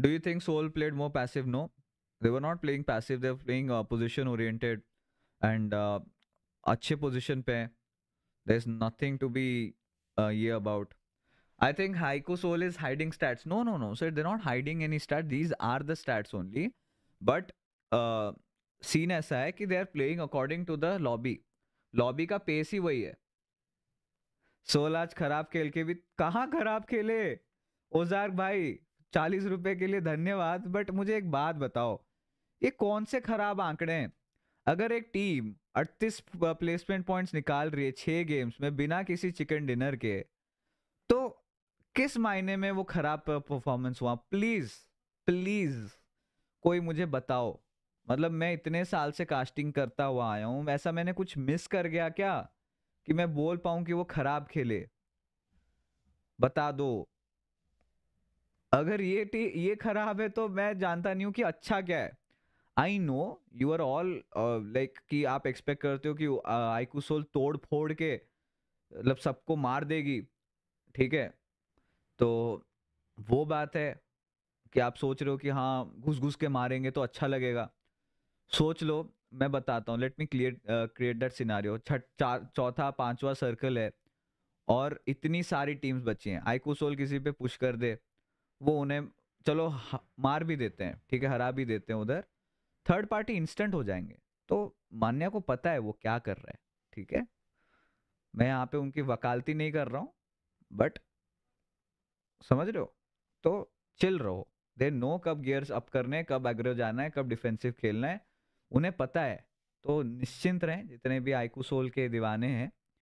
Do you think soul played more passive? No, they were not playing passive. They were playing uh, position oriented and uh, acche position पे. There's nothing to be uh, ये about. I think haiku Soul is hiding stats. No, no, no, so They're not hiding any stat These are the stats only. But uh, scene ऐसा hai ki they are playing according to the lobby lobby ka pace hi wahi hai सोल आज खराब खेल के भी कहाँ खराब खेले ओजार्क भाई चालीस रुपए के लिए धन्यवाद बट मुझे एक बात बताओ ये कौन से खराब आंकड़े हैं अगर एक टीम 38 प्लेसमेंट पॉइंट्स निकाल रही है छः गेम्स में बिना किसी चिकन डिनर के तो किस मायने में वो खराब परफॉर्मेंस हुआ प्लीज प्लीज कोई मुझे बताओ मतलब मैं इतने साल से कास्टिंग करता हुआ आया हूँ ऐसा मैंने कुछ मिस कर गया क्या कि मैं बोल पाऊँ कि वो खराब खेले बता दो अगर ये टी ये खराब है तो मैं जानता नहीं हूँ कि अच्छा क्या है I know you are all like कि आप एक्सपेक्ट करते हो कि uh, आईकू तोड़ फोड़ के मतलब सबको मार देगी ठीक है तो वो बात है कि आप सोच रहे हो कि हाँ घुस घुस के मारेंगे तो अच्छा लगेगा सोच लो मैं बताता हूँ let me clear create that scenario छठ चार चौथा पांचवा सर्कल है और इतनी सारी टीम्स बची हैं आईकू किसी पे पुश कर दे वो उन्हें चलो मार भी देते हैं ठीक है हरा भी देते हैं उधर थर्ड पार्टी इंस्टेंट हो जाएंगे तो मान्या को पता है वो क्या कर रहा है ठीक है मैं यहाँ पे उनकी वकालती नहीं कर रहा हूँ बट समझ रहे हो तो चिल रहो दे नो कब गियर्स अप करने कब एग्रो जाना है कब डिफेंसिव खेलना है उन्हें पता है तो निश्चिंत रहें जितने भी आइकू सोल के दीवाने हैं